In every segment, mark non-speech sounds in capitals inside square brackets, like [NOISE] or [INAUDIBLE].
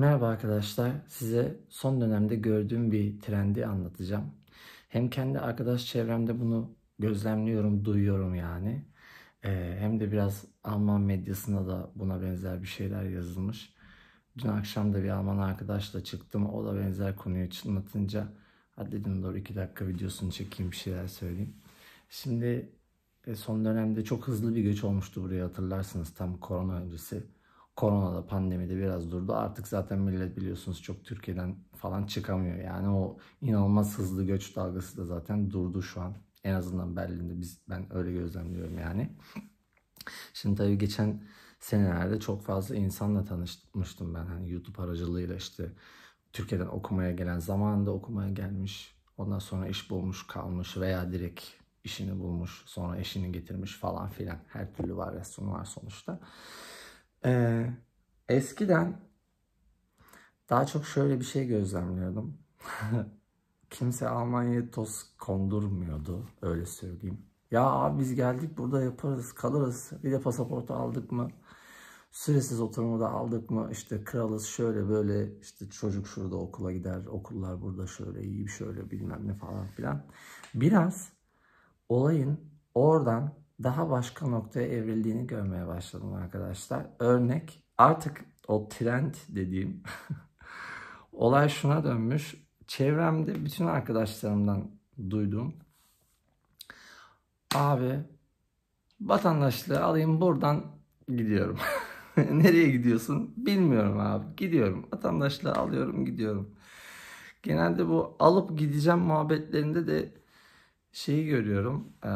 Merhaba arkadaşlar. Size son dönemde gördüğüm bir trendi anlatacağım. Hem kendi arkadaş çevremde bunu gözlemliyorum, duyuyorum yani. Ee, hem de biraz Alman medyasında da buna benzer bir şeyler yazılmış. Dün akşam da bir Alman arkadaşla çıktım. O da benzer konuyu anlatınca dedim doğru iki dakika videosunu çekeyim bir şeyler söyleyeyim. Şimdi e, son dönemde çok hızlı bir göç olmuştu buraya hatırlarsınız tam korona öncesi koronada pandemide biraz durdu. Artık zaten millet biliyorsunuz çok Türkiye'den falan çıkamıyor. Yani o inanılmaz hızlı göç dalgası da zaten durdu şu an. En azından Berlin'de biz ben öyle gözlemliyorum yani. Şimdi tabii geçen senelerde çok fazla insanla tanışmıştım ben. Hani YouTube aracılığıyla işte Türkiye'den okumaya gelen zamanında okumaya gelmiş. Ondan sonra iş bulmuş kalmış veya direkt işini bulmuş sonra eşini getirmiş falan filan. Her türlü var var sonuçta. Ee, eskiden daha çok şöyle bir şey gözlemliyordum. [LAUGHS] Kimse Almanya'ya toz kondurmuyordu öyle söyleyeyim. Ya abi biz geldik burada yaparız kalırız bir de pasaportu aldık mı? Süresiz oturumu da aldık mı işte kralız şöyle böyle işte çocuk şurada okula gider okullar burada şöyle iyi bir şöyle bilmem ne falan filan. Biraz olayın oradan daha başka noktaya evrildiğini görmeye başladım arkadaşlar. Örnek artık o trend dediğim [LAUGHS] olay şuna dönmüş. Çevremde bütün arkadaşlarımdan duydum. Abi vatandaşlığı alayım buradan gidiyorum. [LAUGHS] Nereye gidiyorsun? Bilmiyorum abi. Gidiyorum. Vatandaşlığı alıyorum gidiyorum. Genelde bu alıp gideceğim muhabbetlerinde de şeyi görüyorum. E,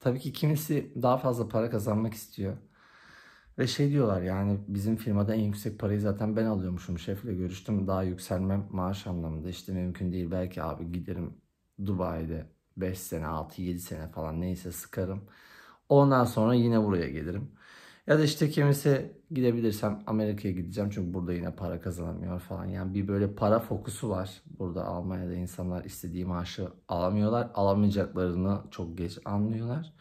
tabii ki kimisi daha fazla para kazanmak istiyor. Ve şey diyorlar yani bizim firmada en yüksek parayı zaten ben alıyormuşum. Şefle görüştüm daha yükselmem maaş anlamında işte mümkün değil. Belki abi giderim Dubai'de 5 sene 6-7 sene falan neyse sıkarım. Ondan sonra yine buraya gelirim. Ya da işte kimisi gidebilirsem Amerika'ya gideceğim çünkü burada yine para kazanamıyor falan. Yani bir böyle para fokusu var. Burada Almanya'da insanlar istediği maaşı alamıyorlar. Alamayacaklarını çok geç anlıyorlar.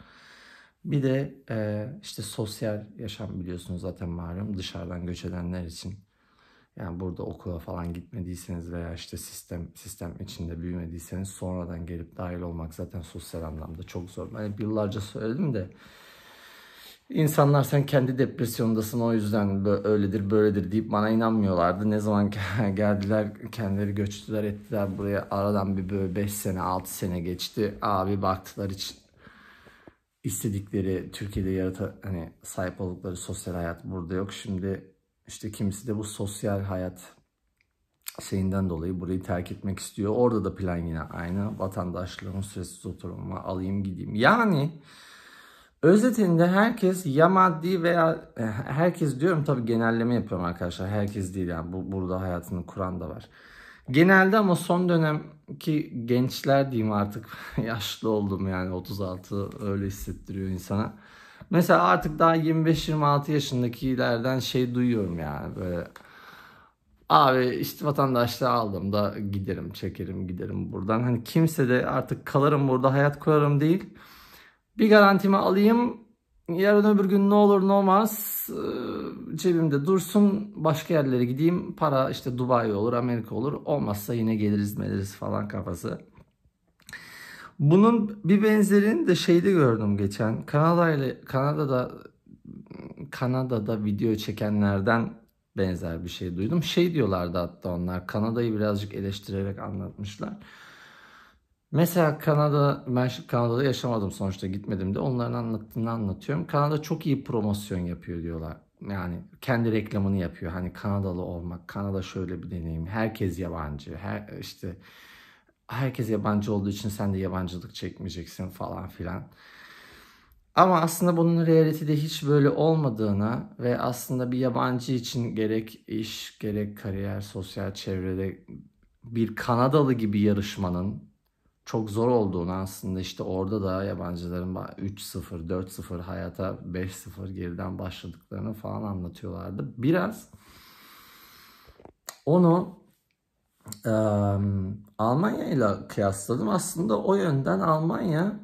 Bir de e, işte sosyal yaşam biliyorsunuz zaten malum dışarıdan göç edenler için. Yani burada okula falan gitmediyseniz veya işte sistem sistem içinde büyümediyseniz sonradan gelip dahil olmak zaten sosyal anlamda çok zor. Ben yani yıllarca söyledim de İnsanlar sen kendi depresyondasın o yüzden öyledir böyledir deyip bana inanmıyorlardı. Ne zaman [LAUGHS] geldiler kendileri göçtüler ettiler buraya aradan bir böyle 5 sene 6 sene geçti. Abi baktılar için istedikleri Türkiye'de yarata hani sahip oldukları sosyal hayat burada yok. Şimdi işte kimisi de bu sosyal hayat şeyinden dolayı burayı terk etmek istiyor. Orada da plan yine aynı. Vatandaşlığın süresiz oturuma alayım gideyim. Yani Özetinde herkes ya maddi veya e, herkes diyorum tabii genelleme yapıyorum arkadaşlar. Herkes değil yani bu, burada hayatını kuran da var. Genelde ama son dönemki gençler diyeyim artık [LAUGHS] yaşlı oldum yani 36 öyle hissettiriyor insana. Mesela artık daha 25-26 yaşındakilerden şey duyuyorum yani böyle Abi işte vatandaşlığı aldım da giderim çekerim giderim buradan. Hani kimse de artık kalırım burada hayat kurarım değil. Bir garantimi alayım. Yarın öbür gün ne olur ne olmaz e, cebimde dursun. Başka yerlere gideyim. Para işte Dubai olur, Amerika olur. Olmazsa yine geliriz meliriz falan kafası. Bunun bir benzerini de şeyde gördüm geçen. Kanada ile Kanada'da Kanada'da video çekenlerden benzer bir şey duydum. Şey diyorlardı hatta onlar Kanada'yı birazcık eleştirerek anlatmışlar. Mesela Kanada, ben Kanada'da yaşamadım sonuçta gitmedim de onların anlattığını anlatıyorum. Kanada çok iyi promosyon yapıyor diyorlar. Yani kendi reklamını yapıyor. Hani Kanadalı olmak, Kanada şöyle bir deneyim. Herkes yabancı. Her işte herkes yabancı olduğu için sen de yabancılık çekmeyeceksin falan filan. Ama aslında bunun realitede hiç böyle olmadığına ve aslında bir yabancı için gerek iş, gerek kariyer, sosyal çevrede bir Kanadalı gibi yarışmanın çok zor olduğunu aslında işte orada da yabancıların 3-0, 4-0 hayata 5-0 geriden başladıklarını falan anlatıyorlardı. Biraz onu e, Almanya ile kıyasladım. Aslında o yönden Almanya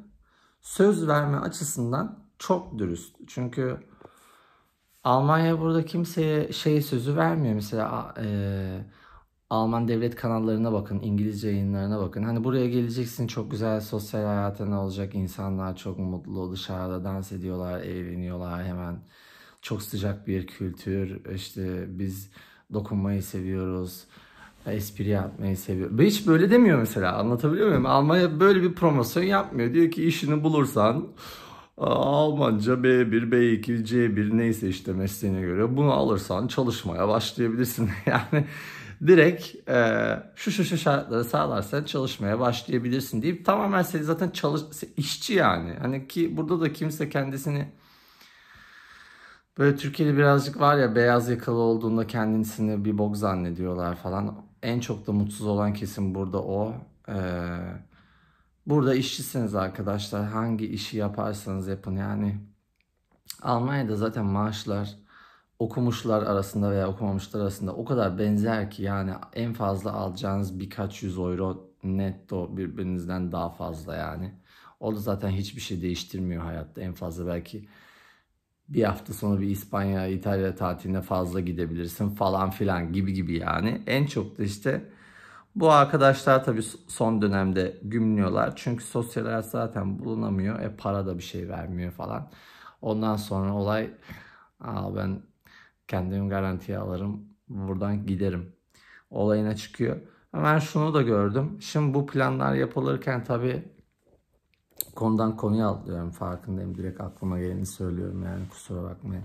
söz verme açısından çok dürüst. Çünkü Almanya burada kimseye şey sözü vermiyor. Mesela e, Alman devlet kanallarına bakın, İngilizce yayınlarına bakın. Hani buraya geleceksin çok güzel sosyal hayatın olacak. İnsanlar çok mutlu dışarıda dans ediyorlar, eğleniyorlar hemen. Çok sıcak bir kültür. İşte biz dokunmayı seviyoruz. Espri yapmayı seviyor. Hiç böyle demiyor mesela anlatabiliyor muyum? Almanya böyle bir promosyon yapmıyor. Diyor ki işini bulursan e, Almanca B1, B2, C1 neyse işte mesleğine göre bunu alırsan çalışmaya başlayabilirsin. [LAUGHS] yani direkt e, şu şu şu şartları sağlarsan çalışmaya başlayabilirsin deyip tamamen seni zaten çalış işçi yani. Hani ki burada da kimse kendisini böyle Türkiye'de birazcık var ya beyaz yakalı olduğunda kendisini bir bok zannediyorlar falan. En çok da mutsuz olan kesim burada o. Ee, burada işçisiniz arkadaşlar. Hangi işi yaparsanız yapın yani. Almanya'da zaten maaşlar okumuşlar arasında veya okumamışlar arasında o kadar benzer ki yani en fazla alacağınız birkaç yüz euro netto birbirinizden daha fazla yani. O da zaten hiçbir şey değiştirmiyor hayatta. En fazla belki bir hafta sonra bir İspanya, İtalya tatiline fazla gidebilirsin falan filan gibi gibi yani. En çok da işte bu arkadaşlar tabii son dönemde gümlüyorlar. Çünkü sosyal hayat zaten bulunamıyor. E para da bir şey vermiyor falan. Ondan sonra olay Aa ben Kendimi garantiye alırım. Buradan giderim. Olayına çıkıyor. Hemen şunu da gördüm. Şimdi bu planlar yapılırken tabii konudan konuya atlıyorum farkındayım. Direkt aklıma geleni söylüyorum yani kusura bakmayın.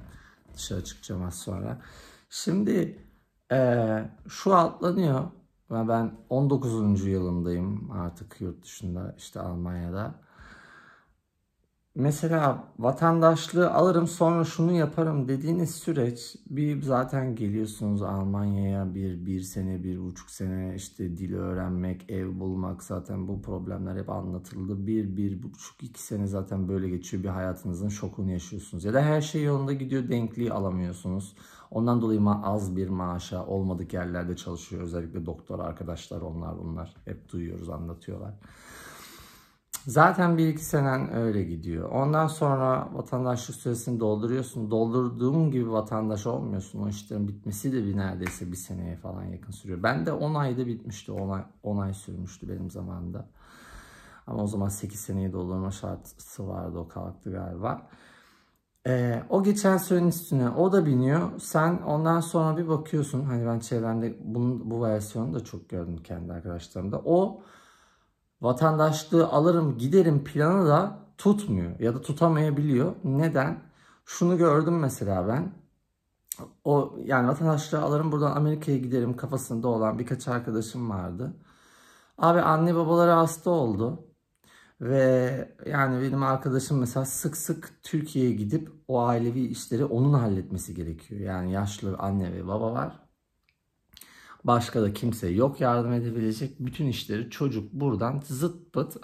Dışarı çıkacağım az sonra. Şimdi ee, şu atlanıyor. Ben 19. yılımdayım artık yurt dışında işte Almanya'da mesela vatandaşlığı alırım sonra şunu yaparım dediğiniz süreç bir zaten geliyorsunuz Almanya'ya bir, bir sene bir buçuk sene işte dil öğrenmek ev bulmak zaten bu problemler hep anlatıldı bir bir buçuk iki sene zaten böyle geçiyor bir hayatınızın şokunu yaşıyorsunuz ya da her şey yolunda gidiyor denkliği alamıyorsunuz ondan dolayı ma az bir maaşa olmadık yerlerde çalışıyor özellikle doktor arkadaşlar onlar bunlar hep duyuyoruz anlatıyorlar. Zaten bir iki senen öyle gidiyor. Ondan sonra vatandaşlık süresini dolduruyorsun. Doldurduğum gibi vatandaş olmuyorsun. O işlerin bitmesi de bir neredeyse bir seneye falan yakın sürüyor. Ben de 10 ayda bitmişti. 10 ay, 10 ay sürmüştü benim zamanımda. Ama o zaman 8 seneyi doldurma şartı vardı. O kalktı galiba. Ee, o geçen sürenin üstüne o da biniyor. Sen ondan sonra bir bakıyorsun. Hani ben çevremde bunun, bu versiyonu da çok gördüm kendi arkadaşlarımda. O vatandaşlığı alırım giderim planı da tutmuyor ya da tutamayabiliyor. Neden? Şunu gördüm mesela ben. O yani vatandaşlığı alırım buradan Amerika'ya giderim kafasında olan birkaç arkadaşım vardı. Abi anne babaları hasta oldu. Ve yani benim arkadaşım mesela sık sık Türkiye'ye gidip o ailevi işleri onun halletmesi gerekiyor. Yani yaşlı anne ve baba var. Başka da kimse yok yardım edebilecek. Bütün işleri çocuk buradan zıt pıt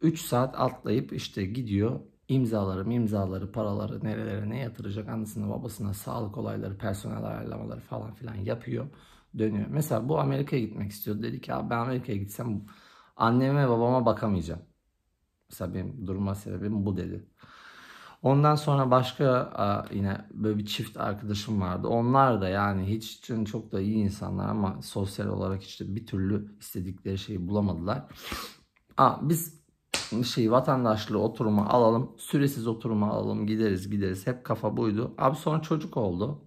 3 saat atlayıp işte gidiyor imzaları imzaları paraları nerelere ne yatıracak annesine babasına sağlık olayları personel ayarlamaları falan filan yapıyor dönüyor. Mesela bu Amerika'ya gitmek istiyordu dedi ki abi ben Amerika'ya gitsem anneme babama bakamayacağım. Mesela benim duruma sebebim bu dedi. Ondan sonra başka yine böyle bir çift arkadaşım vardı. Onlar da yani hiç için çok da iyi insanlar ama sosyal olarak işte bir türlü istedikleri şeyi bulamadılar. Aa, biz şey vatandaşlığı oturumu alalım, süresiz oturumu alalım, gideriz gideriz. Hep kafa buydu. Abi sonra çocuk oldu.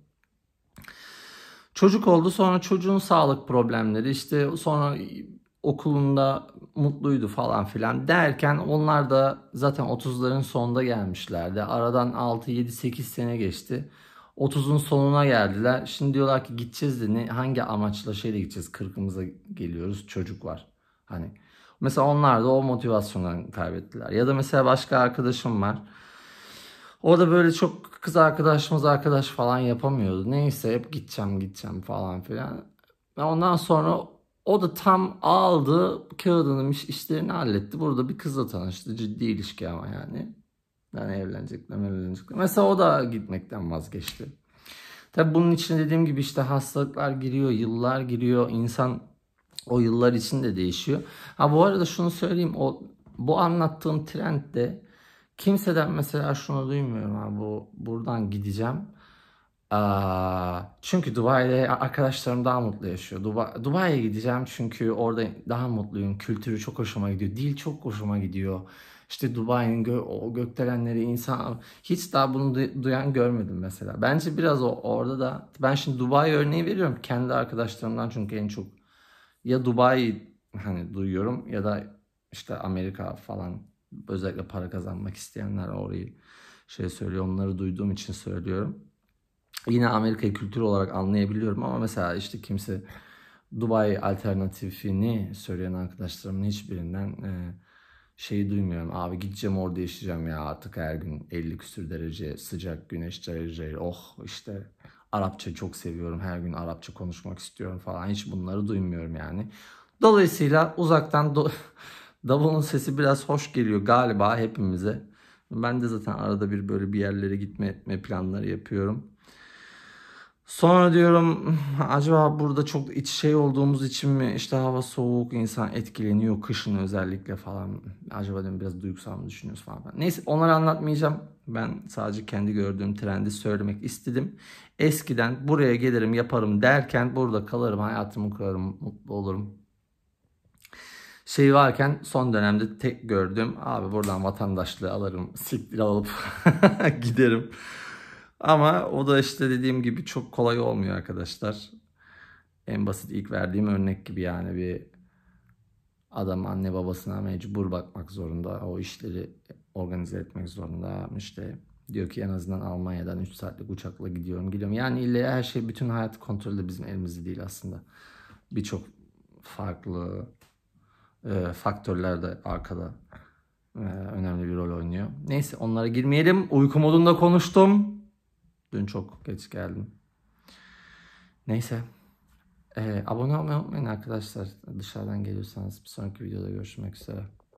Çocuk oldu sonra çocuğun sağlık problemleri işte sonra okulunda mutluydu falan filan derken onlar da zaten 30'ların sonunda gelmişlerdi. Aradan 6 7 8 sene geçti. 30'un sonuna geldiler. Şimdi diyorlar ki gideceğiz de ne, hangi amaçla şeyle gideceğiz? 40'ımıza geliyoruz. Çocuk var. Hani mesela onlar da o motivasyondan kaybettiler. Ya da mesela başka arkadaşım var. O da böyle çok kız arkadaşımız arkadaş falan yapamıyordu. Neyse hep gideceğim gideceğim falan filan. Ondan sonra o da tam aldı kağıdının işlerini halletti. Burada bir kızla tanıştı. Ciddi ilişki ama yani. Yani evlenecekler, evlenecekler. Mesela o da gitmekten vazgeçti. Tabi bunun için dediğim gibi işte hastalıklar giriyor, yıllar giriyor. İnsan o yıllar içinde değişiyor. Ha bu arada şunu söyleyeyim. O, bu anlattığım trend de kimseden mesela şunu duymuyorum. Ha, bu, buradan gideceğim çünkü Dubai'de arkadaşlarım daha mutlu yaşıyor. Dubai, Dubai'ye gideceğim çünkü orada daha mutluyum. Kültürü çok hoşuma gidiyor. Dil çok hoşuma gidiyor. İşte Dubai'nin gö o gökdelenleri insan hiç daha bunu du duyan görmedim mesela. Bence biraz o orada da ben şimdi Dubai örneği veriyorum kendi arkadaşlarımdan çünkü en çok ya Dubai hani duyuyorum ya da işte Amerika falan özellikle para kazanmak isteyenler orayı şey söylüyor onları duyduğum için söylüyorum yine Amerika'yı kültür olarak anlayabiliyorum ama mesela işte kimse Dubai alternatifini söyleyen arkadaşlarımın hiçbirinden e, şeyi duymuyorum. Abi gideceğim orada yaşayacağım ya artık her gün 50 küsür derece sıcak güneş derece oh işte Arapça çok seviyorum her gün Arapça konuşmak istiyorum falan hiç bunları duymuyorum yani. Dolayısıyla uzaktan do [LAUGHS] davulun sesi biraz hoş geliyor galiba hepimize. Ben de zaten arada bir böyle bir yerlere gitme etme planları yapıyorum. Sonra diyorum hmm, acaba burada çok iç şey olduğumuz için mi işte hava soğuk insan etkileniyor kışın özellikle falan. Acaba diyorum biraz duygusal mı düşünüyoruz falan. Neyse onları anlatmayacağım. Ben sadece kendi gördüğüm trendi söylemek istedim. Eskiden buraya gelirim yaparım derken burada kalırım hayatımı kurarım mutlu olurum. Şey varken son dönemde tek gördüğüm Abi buradan vatandaşlığı alırım siktir alıp [LAUGHS] giderim. Ama o da işte dediğim gibi çok kolay olmuyor arkadaşlar. En basit ilk verdiğim örnek gibi yani bir adam anne babasına mecbur bakmak zorunda. O işleri organize etmek zorunda. İşte diyor ki en azından Almanya'dan 3 saatlik uçakla gidiyorum gidiyorum. Yani ille her şey bütün hayat kontrolü bizim elimizde değil aslında. Birçok farklı e, faktörler de arkada e, önemli bir rol oynuyor. Neyse onlara girmeyelim. Uyku modunda konuştum. Dün çok geç geldim. Neyse. Ee, abone olmayı unutmayın arkadaşlar. Dışarıdan geliyorsanız bir sonraki videoda görüşmek üzere.